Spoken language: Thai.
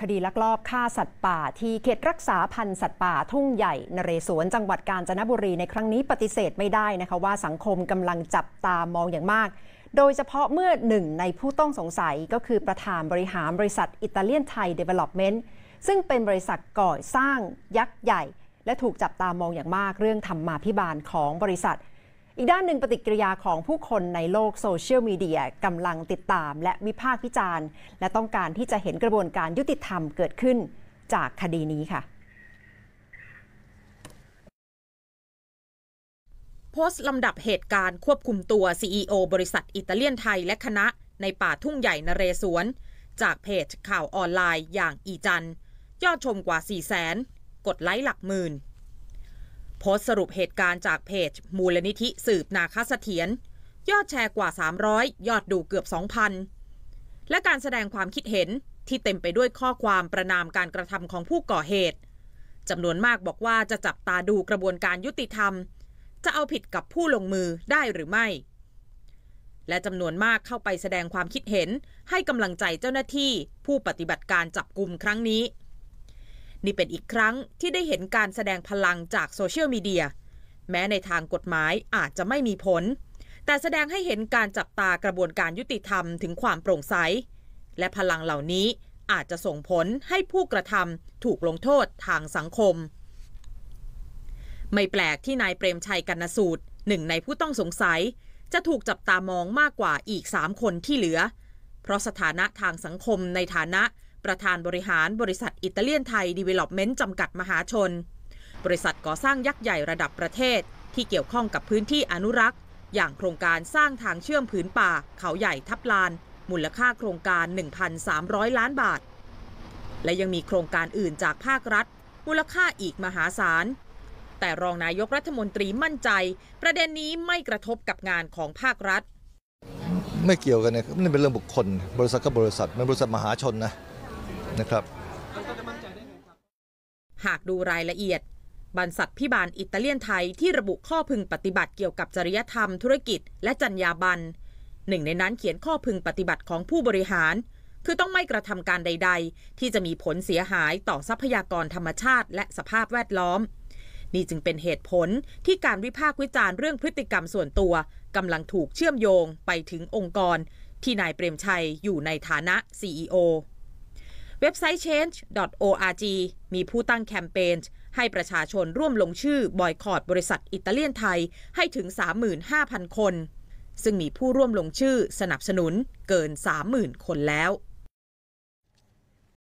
คดีลักลอบฆ่าสัตว์ป่าที่เขตรักษาพันธุ์สัตว์ป่าทุ่งใหญ่นเรศวรจังหวัดกาญจนบุรีในครั้งนี้ปฏิเสธไม่ได้นะคะว่าสังคมกำลังจับตามองอย่างมาก โดยเฉพาะเมื่อหนึ่งในผู้ต้องสงสัยก็คือประธานบริหารบริษัทอิตาเลียนไทยเดเวล็อปเมนต์ซึ่งเป็นบริษัทก่อสร้างยักษ์ใหญ่และถูกจับตามองอย่างมาก เรื่องธรรมาพิบาลของบริษัทอีกด้านหนึ่งปฏิกิริยาของผู้คนในโลกโซเชียลมีเดียกำลังติดตามและวิพากษ์วิจารณ์ และต้องการที่จะเห็นกระบวนการยุติธรรมเกิดขึ้น จากคดีนี้ค่ะ โพสต์ลำดับเหตุการณ์ควบคุมตัว CEO บริษัทอิตาเลียนไทยและคณะในป่าทุ่งใหญ่นเรศวร จากเพจข่าวออนไลน์อย่างอีจัน ยอดชมกว่า 4 0 0 0 0นกดไลค์หลักหมื่นโพสต์สรุปเหตุการณ์จากเพจมูลนิธิสืบนาคสเถียรยอดแชร์กว่า 300 ยอดดูเกือบ 2,000 และการแสดงความคิดเห็นที่เต็มไปด้วยข้อความประนามการกระทำของผู้ก่อเหตุจำนวนมากบอกว่าจะจับตาดูกระบวนการยุติธรรม จะเอาผิดกับผู้ลงมือได้หรือไม่ และจำนวนมากเข้าไปแสดงความคิดเห็นให้กำลังใจเจ้าหน้าที่ ผู้ปฏิบัติการจับกลุ่มครั้งนี้นี่เป็นอีกครั้งที่ได้เห็นการแสดงพลังจากโซเชียลมีเดียแม้ในทางกฎหมายอาจจะไม่มีผล แต่แสดงให้เห็นการจับตากระบวนการยุติธรรมถึงความโปร่งใสและพลังเหล่านี้อาจจะส่งผลให้ผู้กระทำถูกลงโทษทางสังคม ไม่แปลกที่นายเปรมชัยกันสูตรหนึ่งในผู้ต้องสงสัย จะถูกจับตามองมากกว่าอีกสามคนที่เหลือ เพราะสถานะทางสังคม ในฐานะประธานบริหารบริษัทอิตาเลียนไทยดีเวล็อปเมนต์จำกัดมหาชน บริษัทก่อสร้างยักษ์ใหญ่ระดับประเทศ ที่เกี่ยวข้องกับพื้นที่อนุรักษ์ อย่างโครงการสร้างทางเชื่อมผืนป่า เขาใหญ่ทับลาน มูลค่าโครงการ 1,300 ล้านบาท และยังมีโครงการอื่นจากภาครัฐมูลค่าอีกมหาศาล แต่รองนายกรัฐมนตรีมั่นใจ ประเด็นนี้ไม่กระทบกับงานของภาครัฐ ไม่เกี่ยวกันนะนี่เป็นเรื่องบุคคลบริษัทก็บริษัท มันบริษัทมหาชนนะนะครับ หากดูรายละเอียด บรรษัทพิบาลอิตาเลียนไทยที่ระบุข้อพึงปฏิบัติเกี่ยวกับจริยธรรมธุรกิจและจรรยาบรรณหนึ่งในนั้นเขียนข้อพึงปฏิบัติของผู้บริหาร คือต้องไม่กระทำการใดๆ ที่จะมีผลเสียหายต่อทรัพยากรธรรมชาติและสภาพแวดล้อม นี่จึงเป็นเหตุผลที่การวิพากษ์วิจารณ์เรื่องพฤติกรรมส่วนตัวกำลังถูกเชื่อมโยงไปถึงองค์กร ที่นายเปรมชัยอยู่ในฐานะซ e o เว็บไซต์ change.org มีผู้ตั้งแคมเปญให้ประชาชนร่วมลงชื่อ บอยคอรดบริษัทอิตาเลียนไทยให้ถึง 35,000 คน ซึ่งมีผู้ร่วมลงชื่อสนับสนุนเกิน 30,000 คนแล้ว